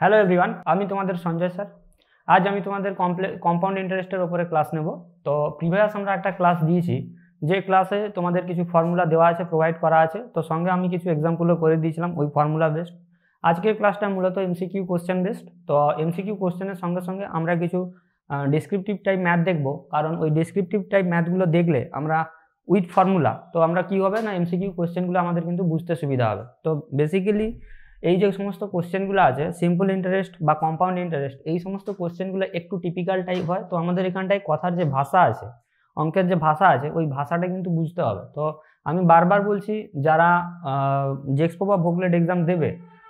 Hello everyone আমি তোমাদের Sanjay sir আজ আমি তোমাদের কমপ্লে কম্পাউন্ড ইন্টারেস্টের ওপরে ক্লাস নেব তো প্রিভিয়াস আমরা একটা ক্লাস দিয়েছি যে ক্লাসে তোমাদের কিছু ফর্মুলা দেওয়া আছে প্রোভাইড করা আছে তো সঙ্গে আমি কিছু এক্সাম্পলও করে দিয়েছিলাম ওই ফর্মুলা বেসড আজকের ক্লাসটা মূলত এমসিকিউ কোশ্চেন বেস্ট তো এমসিকিউ কোশ্চেনের সঙ্গে সঙ্গে আমরা কিছু ডিসক্রিপটিভ টাইপ ম্যাথ দেখব কারণ ওই ডিসক্রিপটিভ টাইপ ম্যাথগুলো দেখলে আমরা উইথ ফর্মুলা তো আমরা কি হবে না এমসিকিউ কোশ্চেনগুলো আমাদের কিন্তু বুঝতে সুবিধা হবে তো বেসিক্যালি এই যে সমস্ত কোশ্চেনগুলো আছে সিম্পল ইন্টারেস্ট বা কম্পাউন্ড ইন্টারেস্ট এই সমস্ত কোশ্চেনগুলো একটু টিপিক্যাল টাইপ হয় তো আমাদের এখানটায় কথার যে ভাষা আছে অঙ্কের যে ভাষা আছে ওই ভাষাটা কিন্তু বুঝতে হবে তো আমি বারবার বলছি যারা জেক্সপো বা ভোগলেট এক্সাম দেবে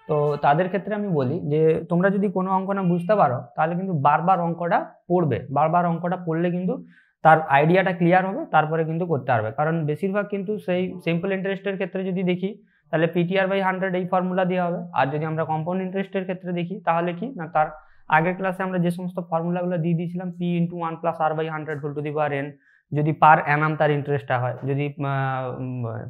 তো তাদের ক্ষেত্রে আমি বলি যে তোমরা যদি কোনো অঙ্ক না বুঝতে পারো তাহলে কিন্তু বারবার অঙ্কটা পড়বে বারবার অঙ্কটা পড়লে কিন্তু তার আইডিয়াটা ক্লিয়ার হবে তারপরে কিন্তু করতে পারবে কারণ বেশিরভাগ কিন্তু সেই সিম্পল ইন্টারেস্টের ক্ষেত্রে যদি দেখি তাহলে পিটিআর বাই হান্ড্রেড এই ফর্মুলা দেওয়া হবে আর যদি আমরা কম্পাউন্ড ইন্টারেস্টের ক্ষেত্রে দেখি তাহলে কি না তার আগের ক্লাসে আমরা যে সমস্ত ফর্মুলাগুলো দিয়ে দিয়েছিলাম P into one plus R by hundred whole to the power N যদি পার অ্যানাম তার ইন্টারেস্টটা হয় যদি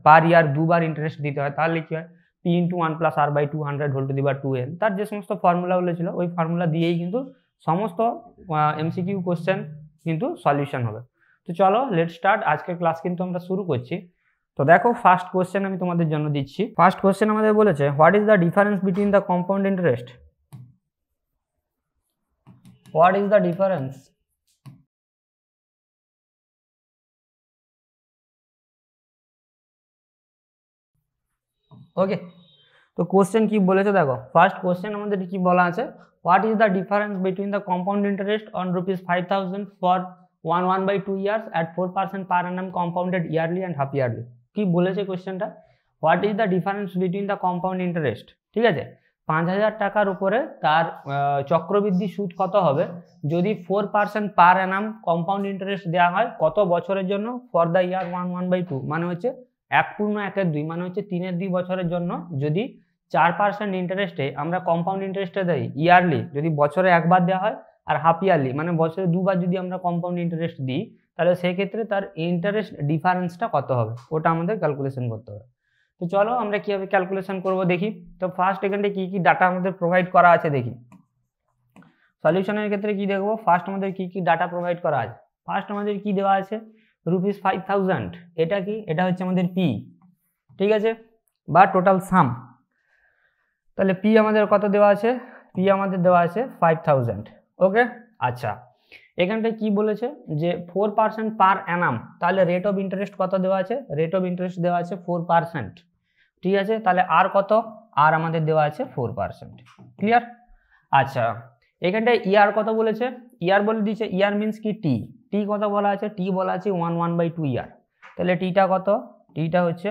পার ইয়ার দুবার ইন্টারেস্ট দিতে হয় তাহলে কি হয় P into one plus R by two hundred whole to the বা টু এন তার যে সমস্ত ফর্মুলাগুলো ছিল ওই ফর্মুলা দিয়েই কিন্তু সমস্ত এমসিকিউ কোশ্চেন কিন্তু সলিউশন হবে তো চলো লেট স্টার্ট আজকের ক্লাস কিন্তু আমরা শুরু করছি তো দেখো ফার্স্ট কোশ্চেন আমি তোমাদের জন্য দিচ্ছি ফার্স্ট কোশ্চেন আমাদের বলেছে what is the difference between the compound interest what is the difference okay তো কোশ্চেন কি বলেছে দেখো ফার্স্ট কোশ্চেন আমাদের কি বলা আছে what is the difference between the compound interest on rupees five for one one by two years at four percent per and compounded yearly and half yearly কি বলেছে কোয়েশ্চেনটা what is the difference between the compound interest ঠিক আছে পাঁচ হাজার টাকার উপরে তার চক্রবৃদ্ধি সুদ কত হবে যদি four percent per annum compound interest দেওয়া হয় কত বছরের জন্য for the year one one by two মানে হচ্ছে এক পূর্ণ একের দুই মানে হচ্ছে তিনের দুই বছরের জন্য যদি চার পার্সেন্ট ইন্টারেস্টে আমরা কম্পাউন্ড ইন্টারেস্টে দেই ইয়ারলি যদি বছরে একবার দেওয়া হয় আর হাফ ইয়ারলি মানে বছরে দুবার যদি আমরা কম্পাউন্ড ইন্টারেস্ট দিই তাহলে সেই ক্ষেত্রে তার ইন্টারেস্ট ডিফারেন্সটা কত হবে ওটা আমাদের ক্যালকুলেশন করতে হবে তো চলো আমরা কীভাবে ক্যালকুলেশন করব দেখি তো ফার্স্ট এখানে কী কী ডাটা আমাদের প্রোভাইড করা আছে দেখি সলিউশনের ক্ষেত্রে কি দেখবো ফার্স্ট আমাদের কি কি ডাটা প্রোভাইড করা আছে ফার্স্ট আমাদের কি দেওয়া আছে রুপিস ফাইভ এটা কি এটা হচ্ছে আমাদের পি ঠিক আছে বা টোটাল সাম তাহলে পি আমাদের কত দেওয়া আছে পি আমাদের দেওয়া আছে ফাইভ ওকে আচ্ছা এখানটায় কি বলেছে যে ফোর পার্সেন্ট পার অ্যানাম তাহলে রেট অফ ইন্টারেস্ট কত দেওয়া আছে রেট অফ ইন্টারেস্ট দেওয়া আছে ফোর পার্সেন্ট ঠিক আছে তাহলে আর কত আর আমাদের দেওয়া আছে ফোর পার্সেন্ট ক্লিয়ার আচ্ছা এখানটায় ইয়ার e কত বলেছে ইয়ার e বলে দিয়েছে ইয়ার e মিনস কি টি টি কত বলা আছে টি বলা আছে one one by two year তাহলে টিটা কত টিটা হচ্ছে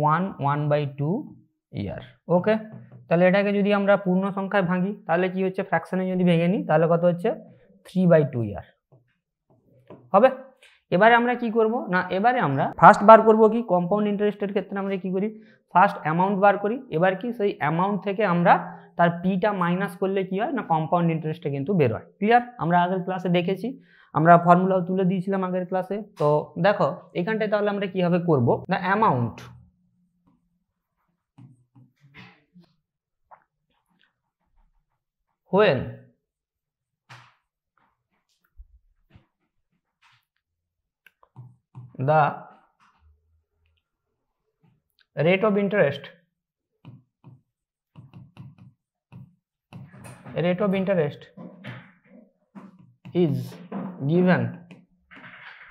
one one by two year okay তাহলে এটাকে যদি আমরা পূর্ণ সংখ্যায় ভাঙি তাহলে কি হচ্ছে ফ্র্যাকশানে যদি ভেঙে নিই তাহলে কত হচ্ছে থ্রি বাই টু ইয়ার হবে এবারে আমরা কি করব না এবারে আমরা ফার্স্ট বার করব কি কম্পাউন্ড ইন্টারেস্টের ক্ষেত্রে আমরা কি করি ফার্স্ট অ্যামাউন্ট বার করি এবার কি সেই অ্যামাউন্ট থেকে আমরা তার পিটা মাইনাস করলে কি হয় না কম্পাউন্ড ইন্টারেস্টটা কিন্তু বের হয় ক্লিয়ার আমরা আগের ক্লাসে দেখেছি আমরা ফর্মুলাও তুলে দিয়েছিলাম আগের ক্লাসে তো দেখো এখানটায় তাহলে আমরা কীভাবে করব the amount when the rate of interest rate of interest is given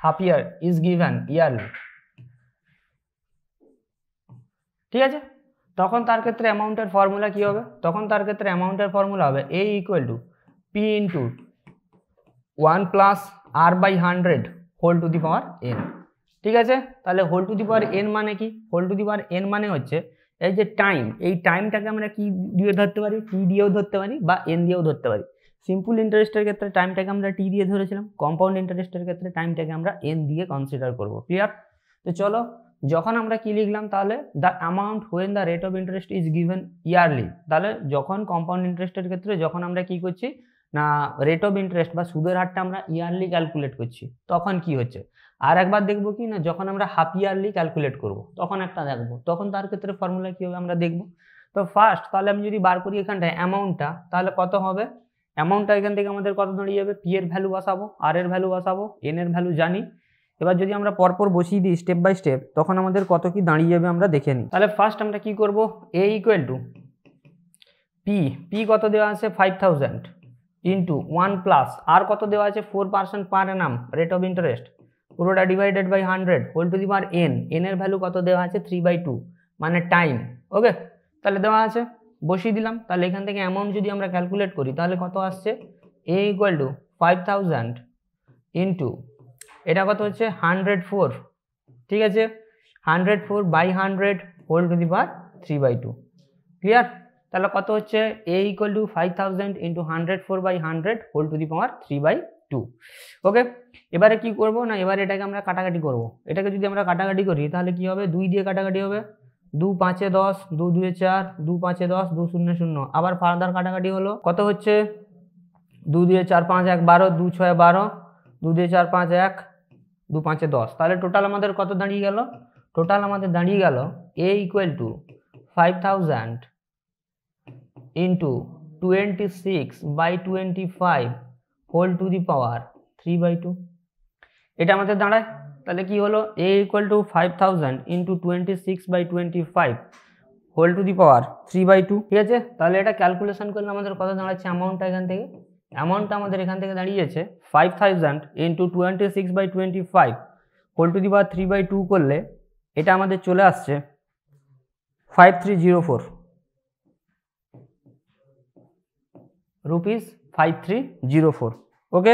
half year is given yearly ঠিক আছে তখন তার ক্ষেত্রে অ্যামাউন্টের ফর্মুলা কি হবে তখন তার ক্ষেত্রে অ্যামাউন্টের ফর্মুলা হবে A equal to P into one plus R by hundred whole to the power N ঠিক আছে তাহলে whole to the power N মানে কি whole to the power N মানে হচ্ছে এই যে টাইম এই টাইমটাকে আমরা কি দিয়ে ধরতে পারি টি দিয়েও ধরতে পারি বা এন দিয়েও ধরতে পারি সিম্পল ইন্টারেস্টের ক্ষেত্রে টাইমটাকে আমরা টি দিয়ে ধরেছিলাম কম্পাউন্ড ইন্টারেস্টের ক্ষেত্রে টাইমটাকে আমরা এন দিয়ে কনসিডার করব ক্লিয়ার তো চলো যখন আমরা কি লিখলাম তাহলে the amount when the rate of interest is given yearly তাহলে যখন কম্পাউন্ড ইন্টারেস্টের ক্ষেত্রে যখন আমরা কি করছি না রেট অফ ইন্টারেস্ট বা সুদের হারটা আমরা ইয়ারলি ক্যালকুলেট করছি তখন কি হচ্ছে আর একবার দেখবো কি না যখন আমরা হাফ ইয়ারলি ক্যালকুলেট করব তখন একটা দেখবো তখন তার ক্ষেত্রে ফর্মুলা কী হবে আমরা দেখব তো ফার্স্ট তাহলে আমি যদি বার করি এখানটায় অ্যামাউন্টটা তাহলে কত হবে অ্যামাউন্টটা এখান থেকে আমাদের কত দাঁড়িয়ে যাবে পি এর ভ্যালু বসাবো আর এর ভ্যালু বসাবো এন এর ভ্যালু জানি এবার যদি আমরা পরপর বসিয়ে দিই স্টেপ বাই স্টেপ তখন আমাদের কত কি দাঁড়িয়ে যাবে আমরা দেখে নিই তাহলে ফার্স্ট আমরা কি করব A equal to P P কত দেওয়া আছে five thousand into one plus R কত দেওয়া আছে four percent per annum rate of interest পুরোটা divided by hundred whole to the power N এনের ভ্যালু কত দেওয়া আছে থ্রি বাই টু মানে টাইম ওকে তাহলে দেওয়া আছে বসিয়ে দিলাম তাহলে এখান থেকে অ্যামাউন্ট যদি আমরা ক্যালকুলেট করি তাহলে কত আসছে A equal to five thousand into এটা কত হচ্ছে হান্ড্রেড ফোর ঠিক আছে hundred four by hundred whole to the power three by two clear তাহলে কত হচ্ছে A equal to five thousand into hundred four by hundred whole to the power three by two okay এবারে কি করব না এবারে এটাকে আমরা কাটাকাটি করব এটাকে যদি আমরা কাটাকাটি করি তাহলে কি হবে দুই দিয়ে কাটাকাটি হবে দু পাঁচে দশ দু দুয়ে চার দু পাঁচে দশ দু শূন্য শূন্য আবার ফার্দার কাটাকাটি হলো কত হচ্ছে দু দুয়ে চার পাঁচ এক বারো দু ছয় বারো দু দুয়ে চার পাঁচ এক দু পাঁচে দশ তাহলে টোটাল আমাদের কত দাঁড়িয়ে গেল টোটাল আমাদের দাঁড়িয়ে গেল A equal to five thousand into twenty six by twenty five whole to the power three by two এটা আমাদের দাঁড়ায় তাহলে কি হলো A equal to five thousand into twenty six by twenty five whole to the power three by two ঠিক আছে তাহলে এটা ক্যালকুলেশন করলে আমাদের কত দাঁড়াচ্ছে অ্যামাউন্টটা এখান থেকে অ্যামাউন্টটা আমাদের এখান থেকে দাঁড়িয়েছে five thousand into twenty six by twenty five whole to the power three by two করলে এটা আমাদের চলে আসছে five three zero four rupees five three zero four okay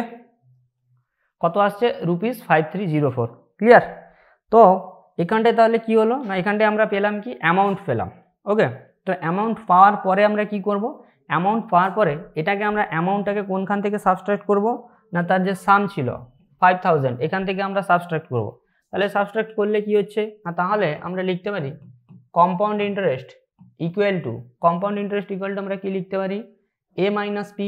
কত আসছে rupees five three zero four clear তো এখানটায় তাহলে কি হলো না এখানটায় আমরা পেলাম কি অ্যামাউন্ট পেলাম ওকে তো অ্যামাউন্ট পাওয়ার পরে আমরা কি করব অ্যামাউন্ট পাওয়ার পরে এটাকে আমরা অ্যামাউন্টটাকে কোনখান থেকে সাবস্ট্রাক্ট করব না তার যে সাম ছিল ফাইভ থাউজেন্ড এখান থেকে আমরা সাবস্ট্রাক্ট করব তাহলে সাবস্ট্রাক্ট করলে কি হচ্ছে না তাহলে আমরা লিখতে পারি compound interest equal to compound interest equal to আমরা কি লিখতে পারি এ মাইনাস পি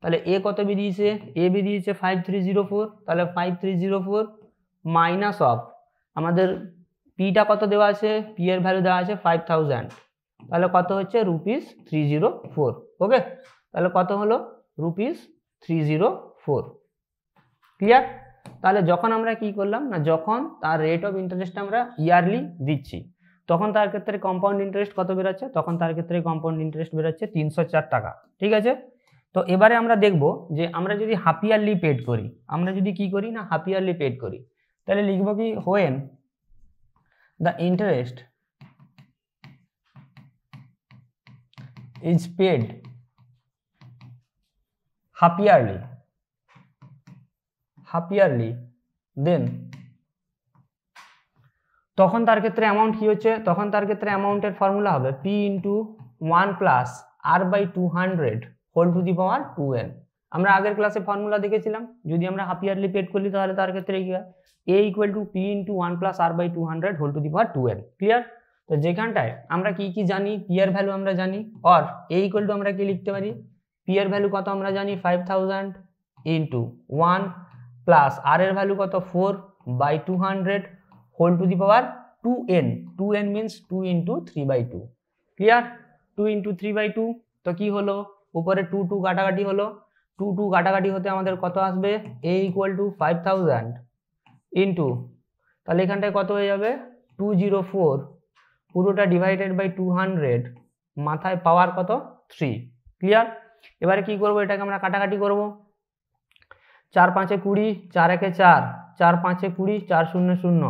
তাহলে এ কত বেরিয়েছে এ বেরিয়েছে ফাইভ থ্রি জিরো ফোর তাহলে five three zero four minus of আমাদের পিটা কত দেওয়া আছে পি এর ভ্যালু দেওয়া আছে ফাইভ থাউজ্যান্ড তাহলে কত হচ্ছে rupees three zero four okay তাহলে কত হলো rupees three zero four clear তাহলে যখন আমরা কি করলাম না যখন তার রেট অফ ইন্টারেস্ট আমরা ইয়ারলি দিচ্ছি তখন তার ক্ষেত্রে কম্পাউন্ড ইন্টারেস্ট কত বেরোচ্ছে তখন তার ক্ষেত্রে কম্পাউন্ড ইন্টারেস্ট বেরোচ্ছে তিনশো চার টাকা ঠিক আছে তো এবারে আমরা দেখব যে আমরা যদি হাফ ইয়ারলি পেড করি আমরা যদি কি করি না হাফ ইয়ারলি পেড করি তাহলে লিখব কি when the interest is paid half yearly half yearly then তখন তার ক্ষেত্রে অ্যামাউন্ট কী হচ্ছে তখন তার ক্ষেত্রে অ্যামাউন্টের ফর্মুলা হবে P into one plus R by two hundred whole to the power two N আমরা আগের ক্লাসে ফর্মুলা দেখেছিলাম যদি আমরা হাফ ইয়ারলি পেড করি তাহলে তার ক্ষেত্রে কী হয় A equal to P into one plus R by two hundred whole to the power two N clear তো যেখানটায় আমরা কি কি জানি পিয়ার ভ্যালু আমরা জানি আর এ ইকুয়াল টু আমরা কি লিখতে পারি পিয়ার ভ্যালু কত আমরা জানি five thousand into one plus R এর ভ্যালু কত four by two hundred whole to the power two N two N means two into three by two clear two into three by two তো কি হলো উপরে two two কাটাকাটি হলো two two কাটাকাটি হতে আমাদের কত আসবে A equal to five thousand into তাহলে এখানটায় কত হয়ে যাবে টু জিরো ফোর পুরোটা ডিভাইডেড বাই টু হান্ড্রেড মাথায় পাওয়ার কত থ্রি ক্লিয়ার এবারে কি করব এটাকে আমরা কাটাকাটি করব চার পাঁচে কুড়ি চার একে চার চার পাঁচে কুড়ি চার শূন্য শূন্য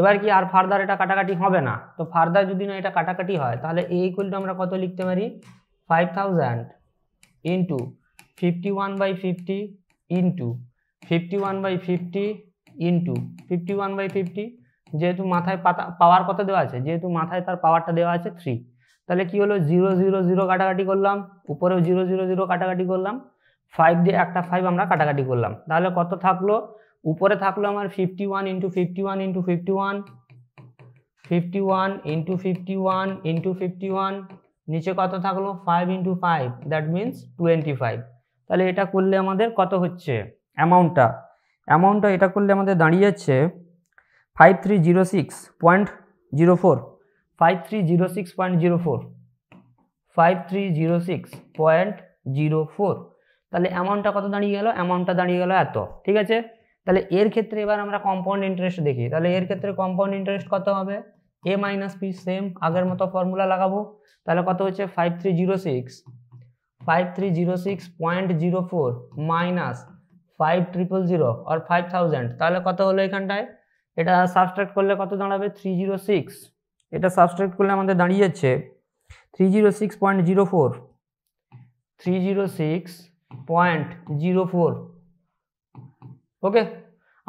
এবার কি আর ফার্দার এটা কাটাকাটি হবে না তো ফার্দার যদি না এটা কাটাকাটি হয় তাহলে এই কুলটা আমরা কত লিখতে পারি five thousand into fifty one by fifty into fifty one by fifty into fifty one by fifty যেহেতু মাথায় পাতা পাওয়ার কত দেওয়া আছে যেহেতু মাথায় তার পাওয়ারটা দেওয়া আছে থ্রি তাহলে কি হলো জিরো জিরো জিরো কাটাকাটি করলাম উপরেও জিরো জিরো জিরো কাটাকাটি করলাম ফাইভ দিয়ে একটা ফাইভ আমরা কাটাকাটি করলাম তাহলে কত থাকলো উপরে থাকলো আমার fifty one into fifty one into fifty one fifty one into fifty one into fifty one নিচে কত থাকলো five into five that means twenty five তাহলে এটা করলে আমাদের কত হচ্ছে অ্যামাউন্টটা অ্যামাউন্টটা এটা করলে আমাদের দাঁড়িয়ে যাচ্ছে five three zero six point zero four five three zero six point zero four five three zero six point zero four তাহলে অ্যামাউন্টটা কত দাঁড়িয়ে গেল অ্যামাউন্টটা দাঁড়িয়ে গেল এত ঠিক আছে তাহলে এর ক্ষেত্রে এবার আমরা কম্পাউন্ড ইন্টারেস্ট দেখি তাহলে এর ক্ষেত্রে কম্পাউন্ড ইন্টারেস্ট কত হবে এ মাইনাস পি সেম আগের মতো ফর্মুলা লাগাবো তাহলে কত হচ্ছে five three zero six five three zero six point zero four minus five triple zero আর ফাইভ থাউজেন্ড তাহলে কত হলো এখানটায় এটা সাবস্ট্রাক্ট করলে কত দাঁড়াবে থ্রি জিরো সিক্স এটা সাবস্ট্রাক্ট করলে আমাদের দাঁড়িয়ে যাচ্ছে three zero six point zero four three zero six point zero four okay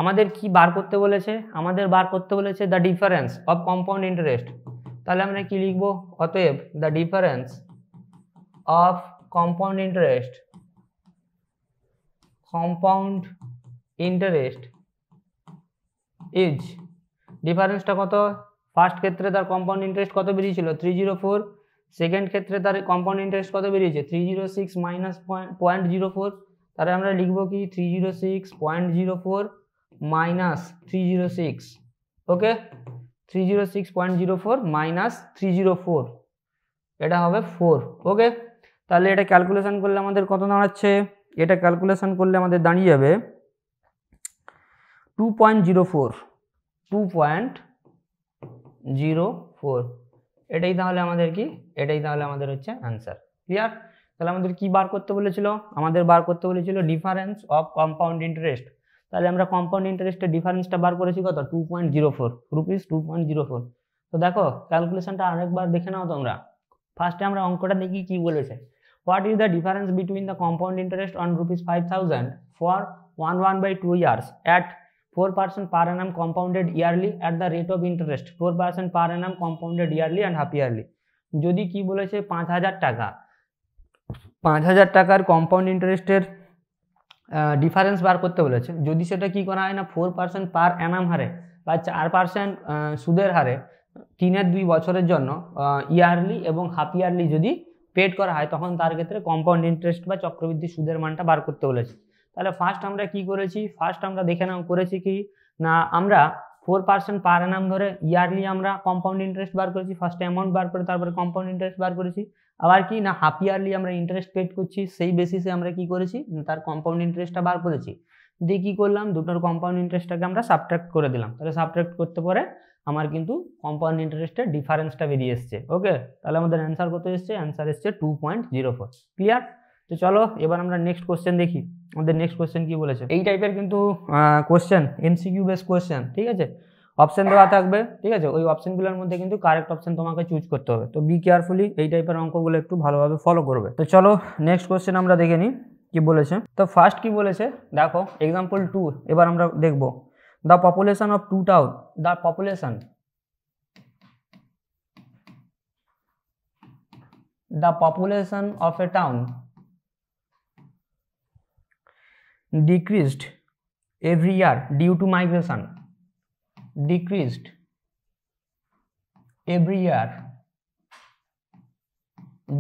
আমাদের কি বার করতে বলেছে আমাদের বার করতে বলেছে the difference of compound interest তাহলে আমরা কি লিখব অতএব the difference of compound interest compound interest is ডিফারেন্সটা কত ফার্স্ট ক্ষেত্রে তার কম্পাউন্ড ইন্টারেস্ট কত বেরিয়েছিল থ্রি জিরো ফোর সেকেন্ড ক্ষেত্রে তার কম্পাউন্ড ইন্টারেস্ট কত বেরিয়েছে three zero six minus point zero four তাহলে আমরা লিখবো কি three zero six point zero four minus 306 okay 306.04 minus 304 এটা হবে 4 ওকে তাহলে এটা ক্যালকুলেশান করলে আমাদের কত দাঁড়াচ্ছে এটা ক্যালকুলেশান করলে আমাদের দাঁড়িয়ে যাবে two two point point zero four zero four এটাই তাহলে আমাদের কি এটাই তাহলে আমাদের হচ্ছে অ্যান্সার ক্লিয়ার তাহলে আমাদের কি বার করতে বলেছিল আমাদের বার করতে বলেছিল ডিফারেন্স অফ কম্পাউন্ড ইন্টারেস্ট তাহলে আমরা কম্পাউন্ড ইন্টারেস্টের ডিফারেন্সটা বার করেছি কত two point zero four rupees two point zero four তো দেখো ক্যালকুলেশনটা আরেকবার দেখে নাও তোমরা ফার্স্টে আমরা অঙ্কটা দেখি কি বলেছে what is the difference between the compound interest on rupees five thousand for one one by two years at four percent per annum compounded yearly at the rate of interest four percent per annum compounded yearly and half yearly যদি কি বলেছে পাঁচ হাজার টাকা পাঁচ হাজার টাকার compound ইন্টারেস্টের ডিফারেন্স বার করতে বলেছে যদি সেটা কি করা হয় না ফোর পার্সেন্ট পার অ্যানাম হারে বা চার পার্সেন্ট সুদের হারে তিনের দুই বছরের জন্য ইয়ারলি এবং হাফ ইয়ারলি যদি পেড করা হয় তখন তার ক্ষেত্রে কম্পাউন্ড ইন্টারেস্ট বা চক্রবৃদ্ধি সুদের মানটা বার করতে বলেছে তাহলে ফার্স্ট আমরা কি করেছি ফার্স্ট আমরা দেখে নাও করেছি কি না আমরা ফোর পার্সেন্ট পার অ্যানাম ধরে ইয়ারলি আমরা কম্পাউন্ড ইন্টারেস্ট বার করেছি ফার্স্ট অ্যামাউন্ট বার করে তারপরে কম্পাউন্ড ইন্টারেস্ট বার করেছি আবার কি না হাফ ইয়ারলি আমরা ইন্টারেস্ট পেড করছি সেই বেসিসে আমরা কি করেছি তার কম্পাউন্ড ইন্টারেস্টটা বার করেছি দিয়ে কী করলাম দুটোর কম্পাউন্ড ইন্টারেস্টটাকে আমরা সাবট্রাক্ট করে দিলাম তাহলে সাবট্রাক্ট করতে পরে আমার কিন্তু কম্পাউন্ড ইন্টারেস্টের ডিফারেন্সটা বেরিয়ে এসছে ওকে তাহলে আমাদের অ্যান্সার কত এসছে অ্যান্সার এসছে two point zero four clear তো চলো এবার আমরা নেক্সট কোশ্চেন দেখি আমাদের নেক্সট কোশ্চেন কি বলেছে এই টাইপের কিন্তু কোশ্চেন এমসিকিউ বেস কোশ্চেন ঠিক আছে অপশন দেওয়া থাকবে ঠিক আছে ওই অপশনগুলোর মধ্যে কিন্তু কারেক্ট অপশন তোমাকে চুজ করতে হবে তো বি কেয়ারফুলি এই টাইপের অঙ্কগুলো একটু ভালোভাবে ফলো করবে তো চলো নেক্সট কোশ্চেন আমরা দেখে নিই কি বলেছে তো ফার্স্ট কি বলেছে দেখো এক্সাম্পল টু এবার আমরা দেখব the population of to town the population the population of a town decreased every year due to migration decreased every year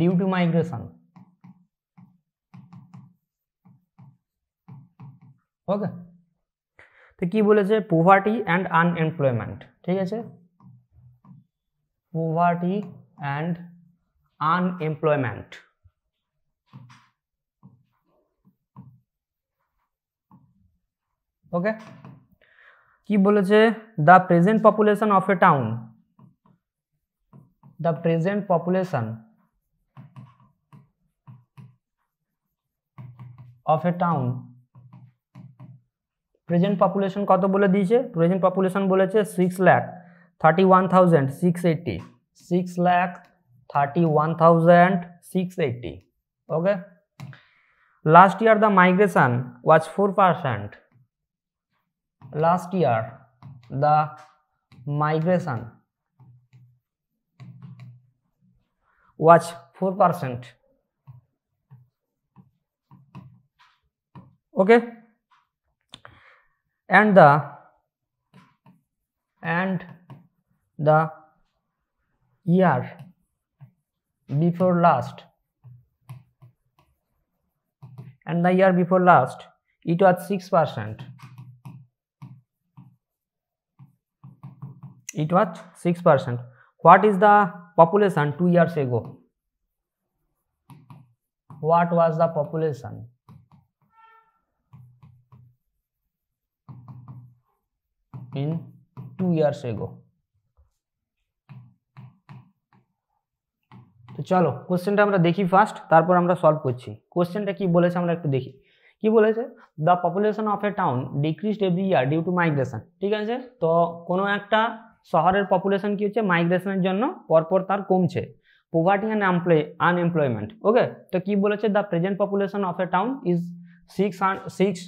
due to migration okay তো কি বলেছে পোভার্টি অ্যান্ড আনএমপ্লয়মেন্ট ঠিক আছে পোভার্টি অ্যান্ড আনএমপ্লয়মেন্ট ওকে কি বলেছে the present population of a town the present population of a town present population কত বলে দিয়েছে প্রেজেন্ট পপুলেশন বলেছে six lakh thirty one thousand six eighty six lakh thirty one thousand six eighty okay last year the migration was four percent last year the migration was 4% okay and the and the year before last and the year before last it was 6 percent it was 6%. What is the population 2 years ago? What was the population? in 2 years ago. তো চলো কোশ্চেনটা আমরা দেখি first তারপর আমরা solve করছি কোশ্চেনটা কি বলেছে আমরা একটু দেখি কি বলেছে the population of a town decreased every year due to migration ঠিক আছে তো কোনো একটা শহরের পপুলেশন কী হচ্ছে মাইগ্রেশনের জন্য পরপর তার কমছে poverty and employ unemployment okay তো কি বলেছে the present population of a town is six six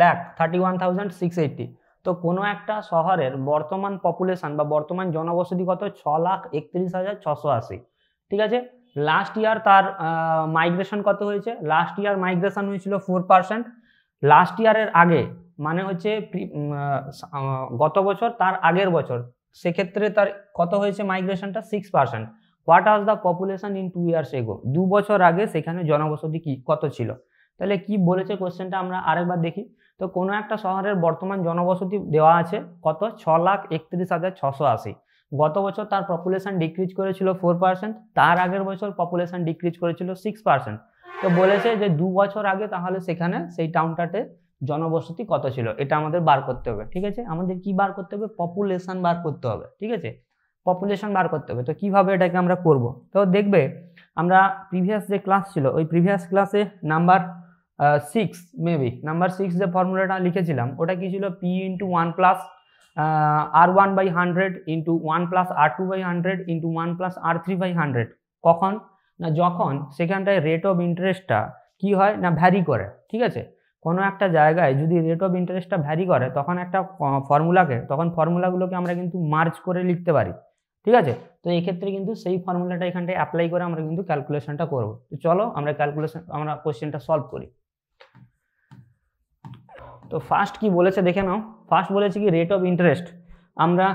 lakh thirty one thousand six eighty তো কোনো একটা শহরের বর্তমান পপুলেশন বা বর্তমান জনবসতি কত ছ লাখ একত্রিশ হাজার ছশো আশি ঠিক আছে লাস্ট ইয়ার তার মাইগ্রেশন কত হয়েছে লাস্ট ইয়ার মাইগ্রেশন হয়েছিল ফোর পার্সেন্ট লাস্ট ইয়ারের আগে মানে হচ্ছে গত বছর তার আগের বছর সেক্ষেত্রে তার কত হয়েছে মাইগ্রেশনটা six percent what was the population in two years ago দু বছর আগে সেখানে জনবসতি কি কত ছিল তাহলে কি বলেছে কোশ্চেনটা আমরা আরেকবার দেখি তো কোনো একটা শহরের বর্তমান জনবসতি দেওয়া আছে কত ছ লাখ একত্রিশ হাজার ছশো আশি গত বছর তার পপুলেশন ডিক্রিজ করেছিল ফোর পার্সেন্ট তার আগের বছর পপুলেশন ডিক্রিজ করেছিল সিক্স পার্সেন্ট তো বলেছে যে দু বছর আগে তাহলে সেখানে সেই টাউনটাতে জনবসতি কত ছিল এটা আমাদের বার করতে হবে ঠিক আছে আমাদের কি বার করতে হবে পপুলেশন বার করতে হবে ঠিক আছে পপুলেশন বার করতে হবে তো কিভাবে এটাকে আমরা করব তো দেখবে আমরা প্রিভিয়াস যে ক্লাস ছিল ওই প্রিভিয়াস ক্লাসে number six maybe number six যে ফর্মুলাটা লিখেছিলাম ওটা কি ছিল P into one plus R one by hundred into one plus R two by hundred into one plus R three by hundred কখন না যখন সেখানটায় রেট অফ ইন্টারেস্টটা কি হয় না ভ্যারি করে ঠিক আছে কোনো একটা জায়গায় যদি রেট অফ ইন্টারেস্টটা ভ্যারি করে তখন একটা ফর্মুলাকে তখন ফর্মুলাগুলোকে আমরা কিন্তু মার্চ করে লিখতে পারি ঠিক আছে তো এই ক্ষেত্রে কিন্তু সেই ফর্মুলাটা এখানটায় অ্যাপ্লাই করে আমরা কিন্তু ক্যালকুলেশনটা করব তো চলো আমরা ক্যালকুলেশন আমরা কোয়েশ্চেনটা সলভ করি তো ফার্স্ট কি বলেছে দেখে নাও ফার্স্ট বলেছে কি রেট অফ ইন্টারেস্ট আমরা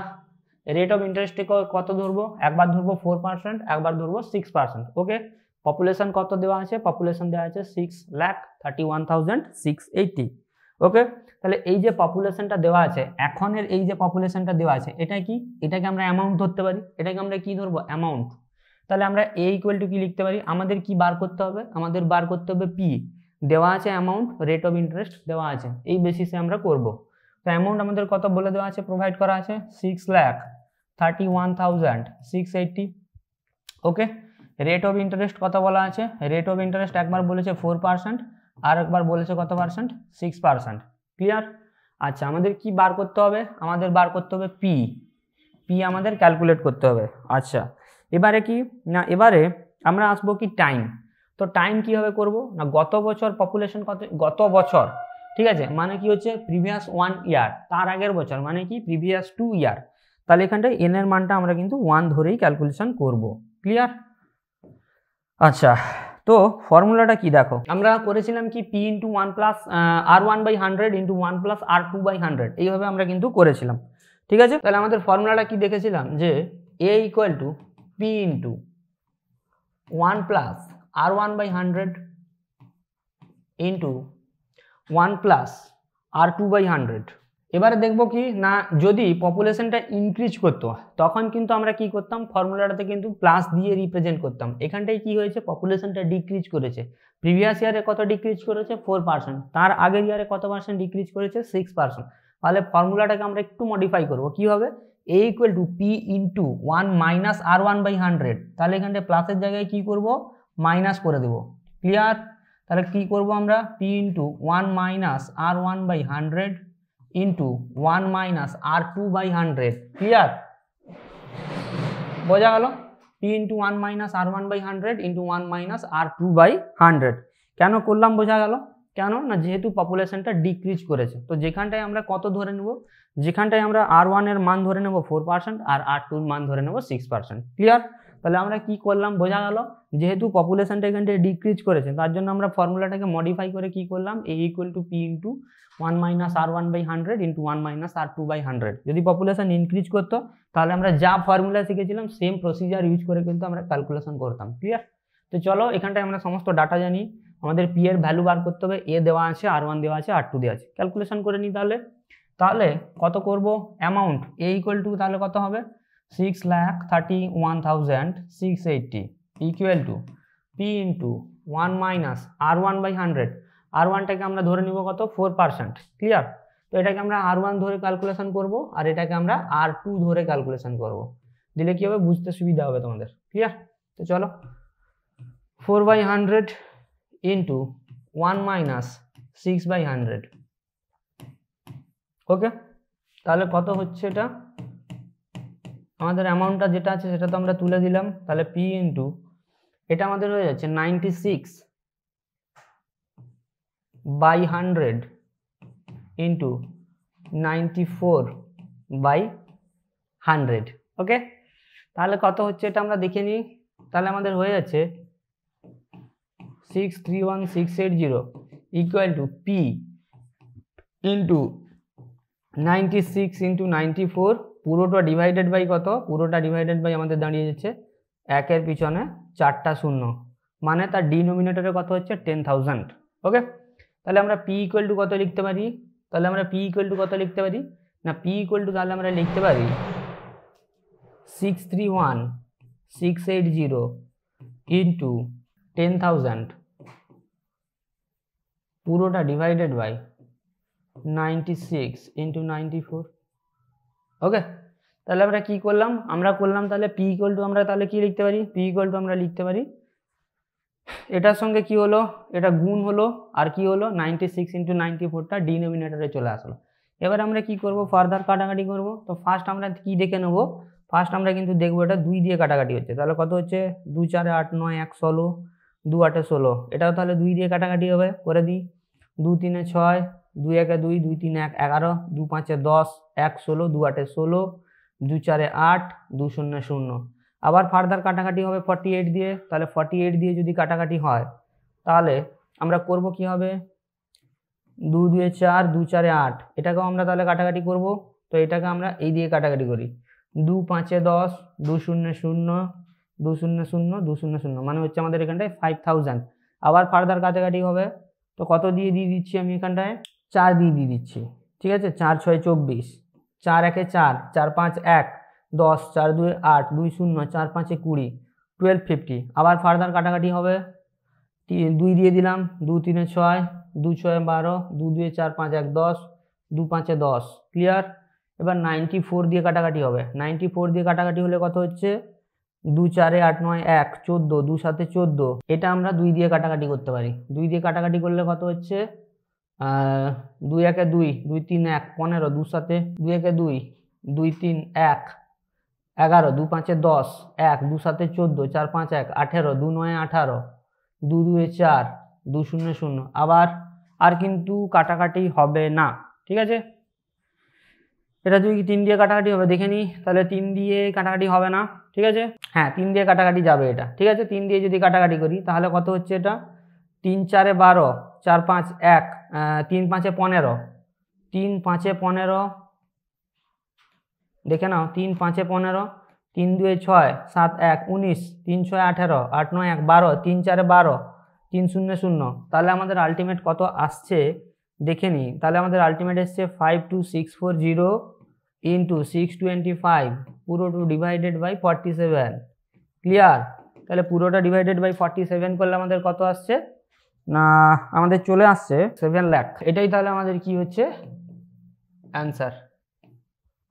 রেট অফ ইন্টারেস্টে কত ধরবো একবার ধরবো ফোর পার্সেন্ট একবার ধরবো সিক্স পার্সেন্ট ওকে পপুলেশন কত দেওয়া আছে পপুলেশন দেওয়া আছে six lakh thirty one thousand six eighty okay তাহলে এই যে পপুলেশনটা দেওয়া আছে এখনের এই যে পপুলেশনটা দেওয়া আছে এটা কি এটাকে আমরা অ্যামাউন্ট ধরতে পারি এটাকে আমরা কি ধরবো অ্যামাউন্ট তাহলে আমরা এ ইকুয়াল টু কি লিখতে পারি আমাদের কি বার করতে হবে আমাদের বার করতে হবে পি দেওয়া আছে অ্যামাউন্ট রেট অফ ইন্টারেস্ট দেওয়া আছে এই বেসিসে আমরা করব তো অ্যামাউন্ট আমাদের কত বলে দেওয়া আছে প্রোভাইড করা আছে six lakh thirty one thousand six eighty okay rate of interest কত বলা আছে রেট অফ ইন্টারেস্ট একবার বলেছে ফোর পার্সেন্ট আর একবার বলেছে কত পার্সেন্ট সিক্স পার্সেন্ট ক্লিয়ার আচ্ছা আমাদের কি বার করতে হবে আমাদের বার করতে হবে পি পি আমাদের ক্যালকুলেট করতে হবে আচ্ছা এবারে কি না এবারে আমরা আসবো কি টাইম তো টাইম কীভাবে করব না গত বছর পপুলেশন কত গত বছর ঠিক আছে মানে কি হচ্ছে প্রিভিয়াস ওয়ান ইয়ার তার আগের বছর মানে কি প্রিভিয়াস টু ইয়ার তাহলে এখানটায় এনের মানটা আমরা কিন্তু ওয়ান ধরেই ক্যালকুলেশন করব ক্লিয়ার আচ্ছা তো ফর্মুলাটা কি দেখো আমরা করেছিলাম কি P into one plus R one by hundred into one plus R two by hundred এইভাবে আমরা কিন্তু করেছিলাম ঠিক আছে তাহলে আমাদের ফর্মুলাটা কি দেখেছিলাম যে A equal to P into one plus R one by hundred into one plus R two by hundred এবারে দেখব কি না যদি পপুলেশনটা ইনক্রিজ করতো তখন কিন্তু আমরা কি করতাম ফর্মুলাটাতে কিন্তু প্লাস দিয়ে রিপ্রেজেন্ট করতাম এখানটায় কি হয়েছে পপুলেশনটা ডিক্রিজ করেছে প্রিভিয়াস ইয়ারে কত ডিক্রিজ করেছে ফোর পার্সেন্ট তার আগের ইয়ারে কত পার্সেন্ট ডিক্রিজ করেছে সিক্স পার্সেন্ট তাহলে ফর্মুলাটাকে আমরা একটু মডিফাই করবো কী হবে A equal to P into one minus R one by hundred তাহলে এখানটায় প্লাসের জায়গায় কি করব মাইনাস করে দেব ক্লিয়ার তাহলে কি করব আমরা P into one minus R one by hundred into one minus R two by hundred clear বোঝা গেল P into one minus R one by hundred into one minus R two by hundred কেন করলাম বোঝা গেল কেন না যেহেতু পপুলেশনটা decrease করেছে তো যেখানটায় আমরা কত ধরে নেব যেখানটায় আমরা আর ওয়ানের মান ধরে নেব ফোর পার্সেন্ট আর আর টুর মান ধরে নেব সিক্স পার্সেন্ট ক্লিয়ার তাহলে আমরা কি করলাম বোঝা গেল যেহেতু পপুলেশনটা এখান থেকে ডিক্রিজ করেছে তার জন্য আমরা ফর্মুলাটাকে মডিফাই করে কি করলাম A equal to P into one minus R one by hundred into one minus R two by hundred যদি পপুলেশন ইনক্রিজ করতো তাহলে আমরা যা ফর্মুলা শিখেছিলাম সেম প্রসিজার ইউজ করে কিন্তু আমরা ক্যালকুলেশন করতাম ক্লিয়ার তো চলো এখানটায় আমরা সমস্ত ডাটা জানি আমাদের পি এর ভ্যালু বার করতে হবে এ দেওয়া আছে আর ওয়ান দেওয়া আছে আর টু দেওয়া আছে ক্যালকুলেশন করে নিই তাহলে তাহলে কত করব অ্যামাউন্ট এ ইকুয়াল টু তাহলে কত হবে 6 lakh 31,680 equal to P into 1 minus R1 by 100 R1টাকে আমরা ধরে নিব কত 4% ক্লিয়ার তো এটাকে আমরা R1 ধরে ক্যালকুলেশন করব আর এটাকে আমরা R2 ধরে ক্যালকুলেশন করব দিলে কি হবে বুঝতে সুবিধা হবে তোমাদের ক্লিয়ার তো চলো 4 by 100 into 1 minus 6 by 100 ওকে তাহলে কত হচ্ছে এটা আমাদের অ্যামাউন্টটা যেটা আছে সেটা তো আমরা তুলে দিলাম তাহলে পি ইন্টু এটা আমাদের হয়ে যাচ্ছে ninety six by hundred into ninety four by hundred okay তাহলে কত হচ্ছে এটা আমরা দেখে নিই তাহলে আমাদের হয়ে যাচ্ছে six three one six eight zero equal to P into ninety six into ninety four পুরোটা ডিভাইডেড বাই কত পুরোটা ডিভাইডেড বাই আমাদের দাঁড়িয়ে যাচ্ছে একের পিছনে চারটা শূন্য মানে তার ডিনোমিনেটরে কত হচ্ছে টেন থাউজেন্ড ওকে তাহলে আমরা পি ইকুয়াল টু কত লিখতে পারি তাহলে আমরা পি ইকুয়াল টু কত লিখতে পারি না পি ইকুয়াল টু তাহলে আমরা লিখতে পারি six three one six eight zero into ten thousand পুরোটা divided by ninety six into ninety four okay তাহলে আমরা কি করলাম আমরা করলাম তাহলে পি ইকুয়াল টু আমরা তাহলে কি লিখতে পারি পি ইকুয়াল টু আমরা লিখতে পারি এটার সঙ্গে কি হলো এটা গুণ হলো আর কি হলো নাইনটি সিক্স ইন্টু নাইনটি ফোরটা ডিনোমিনেটারে চলে আসলো এবার আমরা কি করব ফার্দার কাটাকাটি করব তো ফার্স্ট আমরা কি দেখে নেব ফার্স্ট আমরা কিন্তু দেখবো এটা দুই দিয়ে কাটাকাটি হচ্ছে তাহলে কত হচ্ছে দু চারে আট নয় এক ষোলো দু আটে ষোলো এটাও তাহলে দুই দিয়ে কাটাকাটি হবে করে দিই দু তিনে ছয় দুই একে দুই দুই তিন এক এগারো দু পাঁচে দশ এক ষোলো দু আটে ষোলো দু চারে আট দু শূন্য শূন্য আবার ফার্দার কাটাকাটি হবে ফর্টি এইট দিয়ে তাহলে ফর্টি এইট দিয়ে যদি কাটাকাটি হয় তাহলে আমরা করব কি হবে দু দুয়ে চার দু চারে আট এটাকেও আমরা তাহলে কাটাকাটি করব তো এটাকে আমরা এই দিয়ে কাটাকাটি করি দু পাঁচে দশ দু শূন্য শূন্য দু শূন্য শূন্য দু শূন্য শূন্য মানে হচ্ছে আমাদের এখানটায় ফাইভ থাউজেন্ড আবার ফার্দার কাটাকাটি হবে তো কত দিয়ে দিয়ে দিচ্ছি আমি এখানটায় চার দিয়ে দিয়ে দিচ্ছি ঠিক আছে চার ছয় চব্বিশ চার একে চার চার পাঁচ এক দশ চার দুই আট দুই শূন্য চার পাঁচে কুড়ি টুয়েলভ ফিফটি আবার ফার্দার কাটাকাটি হবে দুই দিয়ে দিলাম দু তিনে ছয় দু ছয় বারো দু দুয়ে চার পাঁচ এক দশ দু পাঁচে দশ ক্লিয়ার এবার নাইনটি ফোর দিয়ে কাটাকাটি হবে নাইনটি ফোর দিয়ে কাটাকাটি হলে কত হচ্ছে দু চারে আট নয় এক চোদ্দো দু সাথে চোদ্দো এটা আমরা দুই দিয়ে কাটাকাটি করতে পারি দুই দিয়ে কাটাকাটি করলে কত হচ্ছে দুই একে দুই দুই তিন এক পনেরো দু সাথে দুই একে দুই দুই তিন এক এগারো দু পাঁচে দশ এক দু সাথে চোদ্দো চার পাঁচ এক আঠেরো দু নয় আঠারো দু দুয়ে চার দু শূন্য শূন্য আবার আর কিন্তু কাটাকাটি হবে না ঠিক আছে এটা যদি তিন দিয়ে কাটাকাটি হবে দেখে নিই তাহলে তিন দিয়ে কাটাকাটি হবে না ঠিক আছে হ্যাঁ তিন দিয়ে কাটাকাটি যাবে এটা ঠিক আছে তিন দিয়ে যদি কাটাকাটি করি তাহলে কত হচ্ছে এটা তিন চারে বারো চার পাঁচ এক তিন পাঁচে পনেরো তিন পাঁচে পনেরো দেখে নাও তিন পাঁচে পনেরো তিন দুয়ে ছয় সাত এক উনিশ তিন ছয় আঠেরো আট নয় এক বারো তিন চারে বারো তিন শূন্য শূন্য তাহলে আমাদের আলটিমেট কত আসছে দেখে নিই তাহলে আমাদের আলটিমেট এসছে five two six four zero into six twenty five পুরো টু divided by forty seven clear তাহলে পুরোটা ডিভাইডেড বাই ফর্টি সেভেন করলে আমাদের কত আসছে না আমাদের চলে আসছে সেভেন ল্যাখ এটাই তাহলে আমাদের কি হচ্ছে অ্যান্সার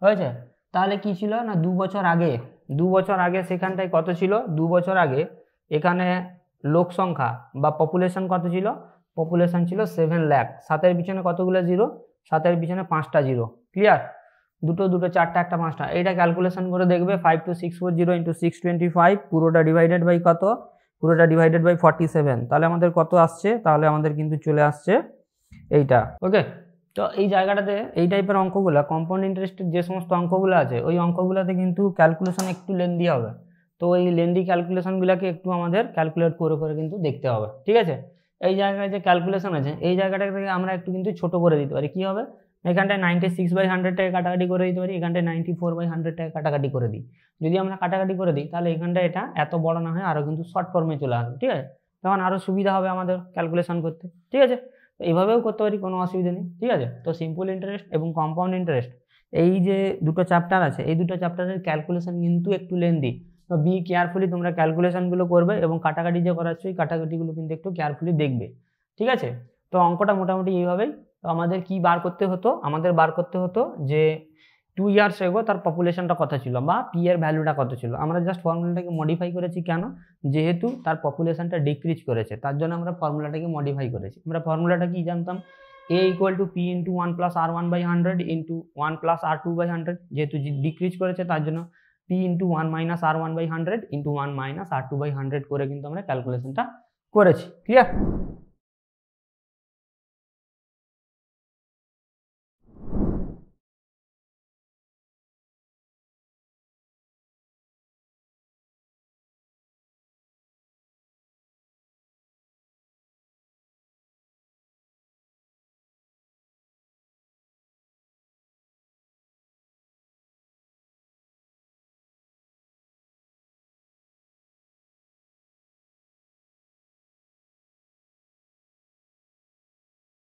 হয়েছে তাহলে কি ছিল না দু বছর আগে দু বছর আগে সেখানটায় কত ছিল দু বছর আগে এখানে লোক সংখ্যা বা পপুলেশন কত ছিল পপুলেশন ছিল সেভেন ল্যাখ সাতের পিছনে কতগুলো জিরো সাতের পিছনে পাঁচটা জিরো ক্লিয়ার দুটো দুটো চারটা একটা পাঁচটা এইটা ক্যালকুলেশন করে দেখবে five two six four zero into six twenty five পুরোটা ডিভাইডেড বাই কত পুরোটা ডিভাইডেড বাই ফর্টি সেভেন তাহলে আমাদের কত আসছে তাহলে আমাদের কিন্তু চলে আসছে এইটা ওকে তো এই জায়গাটাতে এই টাইপের অঙ্কগুলো কম্পাউন্ড ইন্টারেস্টের যে সমস্ত অঙ্কগুলো আছে ওই অঙ্কগুলোতে কিন্তু ক্যালকুলেশন একটু লেন্দি হবে তো এই লেন্দি ক্যালকুলেশনগুলোকে একটু আমাদের ক্যালকুলেট করে করে কিন্তু দেখতে হবে ঠিক আছে এই জায়গায় যে ক্যালকুলেশন আছে এই জায়গাটা থেকে আমরা একটু কিন্তু ছোট করে দিতে পারি কী হবে এখানটায় নাইনটি সিক্স বাই টাকা কাটাকাটি করে দিতে পারি এখানটায় নাইনটি ফোর বাই হান্ড্রেড টাকা কাটাকাটি করে দিই যদি আমরা কাটাকাটি করে দিই তাহলে এখানটায় এটা এত বড় না হয় আরও কিন্তু শর্ট ফর্মে চলে আসবে ঠিক আছে তখন আরও সুবিধা হবে আমাদের ক্যালকুলেশন করতে ঠিক আছে তো এইভাবেও করতে পারি কোনো অসুবিধা নেই ঠিক আছে তো সিম্পল ইন্টারেস্ট এবং কম্পাউন্ড ইন্টারেস্ট এই যে দুটো চ্যাপ্টার আছে এই দুটো চ্যাপ্টারের ক্যালকুলেশন কিন্তু একটু লেন্দি তো বি কেয়ারফুলি তোমরা ক্যালকুলেশনগুলো করবে এবং কাটাকাটি যে করাচ্ছ ওই কাটাকাটিগুলো কিন্তু একটু কেয়ারফুলি দেখবে ঠিক আছে তো অঙ্কটা মোটামুটি এইভাবেই তো আমাদের কি বার করতে হতো আমাদের বার করতে হতো যে টু ইয়ার্স এগো তার পপুলেশনটা কত ছিল বা পি এর ভ্যালুটা কত ছিল আমরা জাস্ট ফর্মুলাটাকে মডিফাই করেছি কেন যেহেতু তার পপুলেশনটা ডিক্রিজ করেছে তার জন্য আমরা ফর্মুলাটাকে মডিফাই করেছি আমরা ফর্মুলাটা কি জানতাম A equal to P into one plus R one by hundred into one plus R two by hundred যেহেতু ডিক্রিজ করেছে তার জন্য P into one minus R one by hundred into one minus R two by hundred করে কিন্তু আমরা ক্যালকুলেশনটা করেছি clear